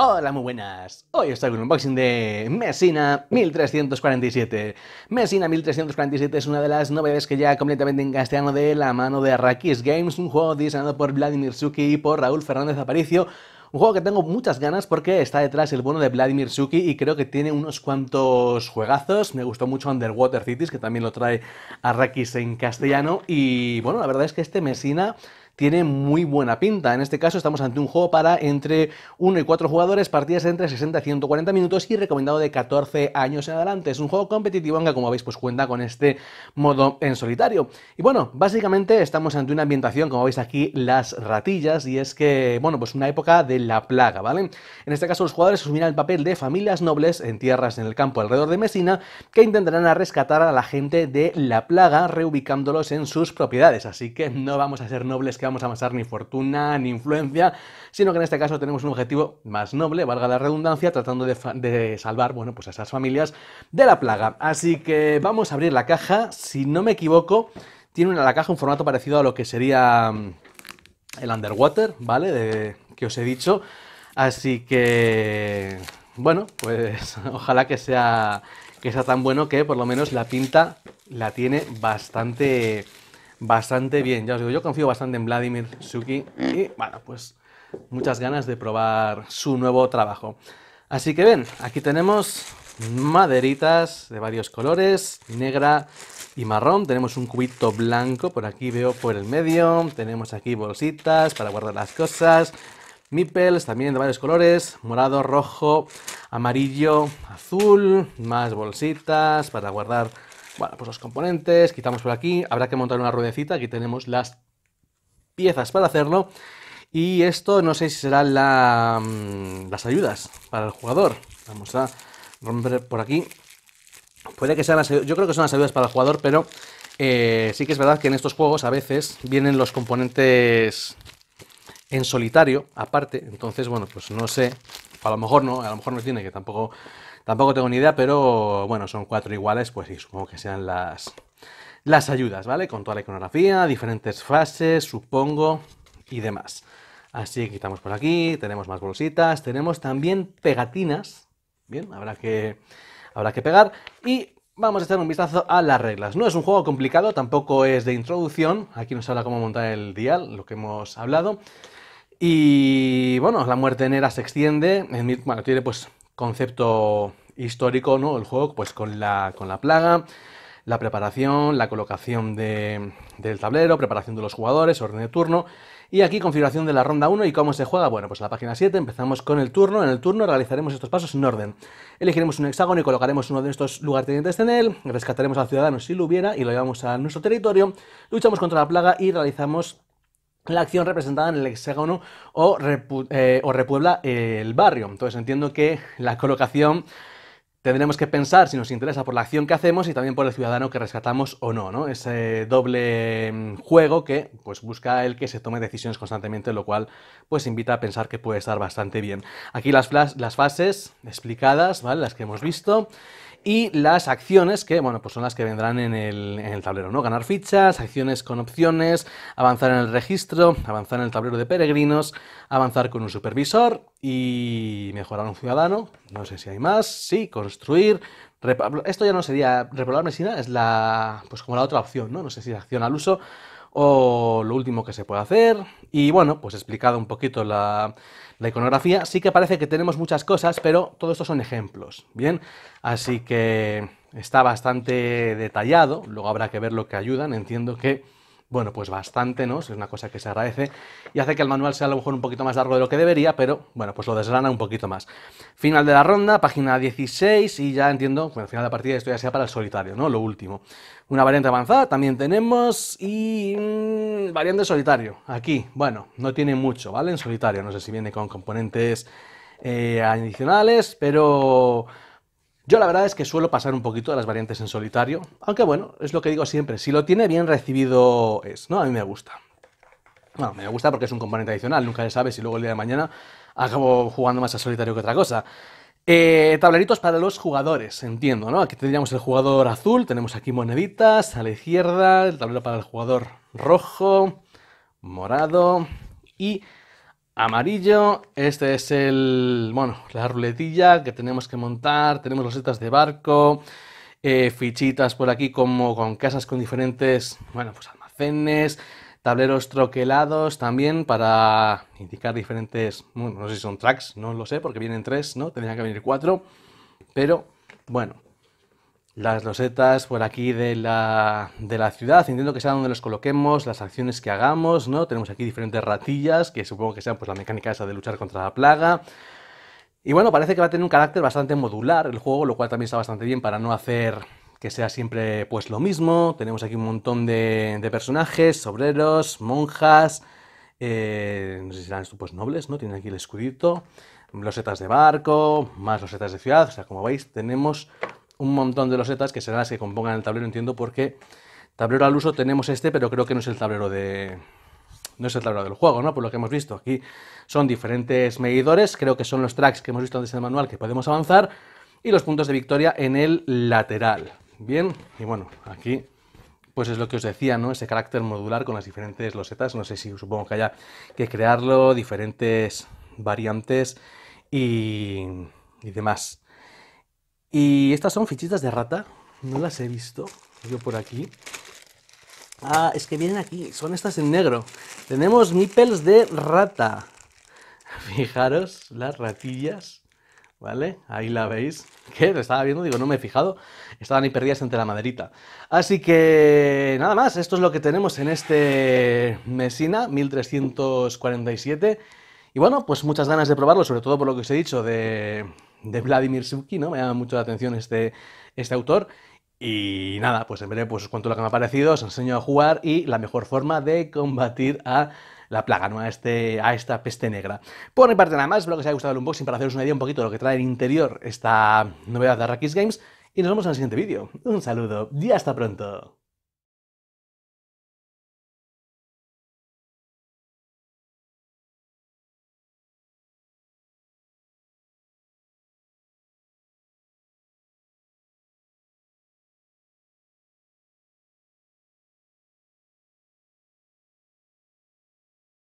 Hola, muy buenas. Hoy os traigo un unboxing de Messina 1347. Messina 1347 es una de las novedades que ya completamente en castellano de la mano de Arrakis Games, un juego diseñado por Vladimir Suki y por Raúl Fernández Aparicio. Un juego que tengo muchas ganas porque está detrás el bono de Vladimir Suki y creo que tiene unos cuantos juegazos. Me gustó mucho Underwater Cities, que también lo trae Arrakis en castellano. Y bueno, la verdad es que este Messina tiene muy buena pinta. En este caso estamos ante un juego para entre 1 y 4 jugadores, partidas entre 60 y 140 minutos y recomendado de 14 años en adelante. Es un juego competitivo aunque como veis pues cuenta con este modo en solitario. Y bueno, básicamente estamos ante una ambientación, como veis aquí, las ratillas y es que, bueno, pues una época de la plaga, ¿vale? En este caso los jugadores asumirán el papel de familias nobles en tierras en el campo alrededor de Messina que intentarán rescatar a la gente de la plaga reubicándolos en sus propiedades. Así que no vamos a ser nobles que vamos a amasar ni fortuna ni influencia, sino que en este caso tenemos un objetivo más noble, valga la redundancia, tratando de, salvar bueno, pues a esas familias de la plaga. Así que vamos a abrir la caja, si no me equivoco, tiene una, la caja un formato parecido a lo que sería mm, el underwater, ¿vale? De, que os he dicho. Así que, bueno, pues ojalá que sea, que sea tan bueno que por lo menos la pinta la tiene bastante bastante bien. Ya os digo, yo confío bastante en Vladimir Suki y, bueno, pues muchas ganas de probar su nuevo trabajo. Así que ven, aquí tenemos maderitas de varios colores, negra y marrón. Tenemos un cubito blanco, por aquí veo por el medio. Tenemos aquí bolsitas para guardar las cosas. Mipels también de varios colores, morado, rojo, amarillo, azul, más bolsitas para guardar bueno, pues los componentes, quitamos por aquí, habrá que montar una ruedecita, aquí tenemos las piezas para hacerlo. Y esto no sé si serán mm, las ayudas para el jugador. Vamos a romper por aquí. Puede que sean las Yo creo que son las ayudas para el jugador, pero eh, sí que es verdad que en estos juegos a veces vienen los componentes en solitario, aparte. Entonces, bueno, pues no sé. A lo mejor no, a lo mejor no tiene, que tampoco Tampoco tengo ni idea, pero bueno, son cuatro iguales, pues sí, supongo que sean las, las ayudas, ¿vale? Con toda la iconografía, diferentes fases, supongo, y demás. Así que quitamos por aquí, tenemos más bolsitas, tenemos también pegatinas, bien, habrá que, habrá que pegar, y vamos a echar un vistazo a las reglas. No es un juego complicado, tampoco es de introducción, aquí nos habla cómo montar el dial, lo que hemos hablado, y bueno, la muerte enera se extiende, bueno, tiene pues concepto histórico, ¿no? El juego, pues con la, con la plaga, la preparación, la colocación del tablero, preparación de los jugadores, orden de turno. Y aquí configuración de la ronda 1 y cómo se juega. Bueno, pues en la página 7 empezamos con el turno. En el turno realizaremos estos pasos en orden. Elegiremos un hexágono y colocaremos uno de estos lugartenientes en él. Rescataremos al ciudadano si lo hubiera y lo llevamos a nuestro territorio. Luchamos contra la plaga y realizamos la acción representada en el hexágono o, eh, repuebla eh, el barrio. Entonces entiendo que la colocación tendremos que pensar si nos interesa por la acción que hacemos y también por el ciudadano que rescatamos o no, ¿no? Ese doble mm, juego que pues busca el que se tome decisiones constantemente, lo cual pues invita a pensar que puede estar bastante bien. Aquí las, las fases explicadas, ¿vale? Las que hemos visto y las acciones que, bueno, pues son las que vendrán en el, en el, tablero, ¿no? Ganar fichas, acciones con opciones, avanzar en el registro, avanzar en el tablero de peregrinos, avanzar con un supervisor y mejorar un ciudadano, no sé si hay más, sí, construir, esto ya no sería si nada, es la, pues como la otra opción, ¿no? No sé si es acción al uso, o lo último que se puede hacer. Y bueno, pues explicado un poquito la, la iconografía, sí que parece que tenemos muchas cosas, pero todo esto son ejemplos, ¿bien? Así que está bastante detallado, luego habrá que ver lo que ayudan, entiendo que bueno, pues bastante, ¿no? Es una cosa que se agradece y hace que el manual sea a lo mejor un poquito más largo de lo que debería, pero bueno, pues lo desgrana un poquito más. Final de la ronda, página 16 y ya entiendo, bueno, final de la partida esto ya sea para el solitario, ¿no? Lo último. Una variante avanzada también tenemos y mm, variante solitario. Aquí, bueno, no tiene mucho, ¿vale? En solitario, no sé si viene con componentes eh, adicionales, pero yo la verdad es que suelo pasar un poquito de las variantes en solitario, aunque bueno, es lo que digo siempre, si lo tiene bien recibido es, ¿no? A mí me gusta. Bueno, me gusta porque es un componente adicional, nunca se sabe si luego el día de mañana acabo jugando más a solitario que otra cosa. Eh, tableritos para los jugadores, entiendo, ¿no? Aquí tendríamos el jugador azul, tenemos aquí moneditas, a la izquierda, el tablero para el jugador rojo, morado y amarillo. Este es el, bueno, la ruletilla que tenemos que montar. Tenemos losetas de barco, eh, fichitas por aquí como con casas con diferentes, bueno, pues almacenes, tableros troquelados también para indicar diferentes, no sé si son tracks, no lo sé porque vienen tres, ¿no? Tendrían que venir cuatro, pero bueno las losetas por aquí de la, de la ciudad, Entiendo que sea donde los coloquemos, las acciones que hagamos, ¿no? Tenemos aquí diferentes ratillas, que supongo que sean pues la mecánica esa de luchar contra la plaga. Y bueno, parece que va a tener un carácter bastante modular el juego, lo cual también está bastante bien para no hacer que sea siempre pues lo mismo. Tenemos aquí un montón de, personajes, obreros, monjas, eh, no sé si serán pues nobles, ¿no? Tienen aquí el escudito, losetas de barco, más losetas de ciudad, o sea, como veis, tenemos un montón de losetas que serán las que compongan el tablero, entiendo, porque tablero al uso tenemos este, pero creo que no es el tablero de... No es el tablero del juego, ¿no? Por lo que hemos visto. Aquí son diferentes medidores, creo que son los tracks que hemos visto antes en el manual que podemos avanzar, y los puntos de victoria en el lateral. Bien, y bueno, aquí pues es lo que os decía, ¿no? Ese carácter modular con las diferentes losetas. No sé si supongo que haya que crearlo, diferentes variantes y, y demás. Y estas son fichitas de rata. No las he visto yo por aquí. Ah, es que vienen aquí. Son estas en negro. Tenemos nipples de rata. Fijaros las ratillas. ¿Vale? Ahí la veis. Que estaba viendo, digo, no me he fijado. Estaban ahí perdidas entre la maderita. Así que nada más. Esto es lo que tenemos en este Mesina. 1347. Y bueno, pues muchas ganas de probarlo, sobre todo por lo que os he dicho de de Vladimir Suki, ¿no? Me llama mucho la atención este, este autor. Y nada, pues en breve pues os cuento lo que me ha parecido, os enseño a jugar y la mejor forma de combatir a la plaga, ¿no? A, este, a esta peste negra. Por mi parte nada más, espero que os haya gustado el unboxing para haceros una idea un poquito de lo que trae el interior esta novedad de Arrakis Games y nos vemos en el siguiente vídeo. Un saludo y hasta pronto.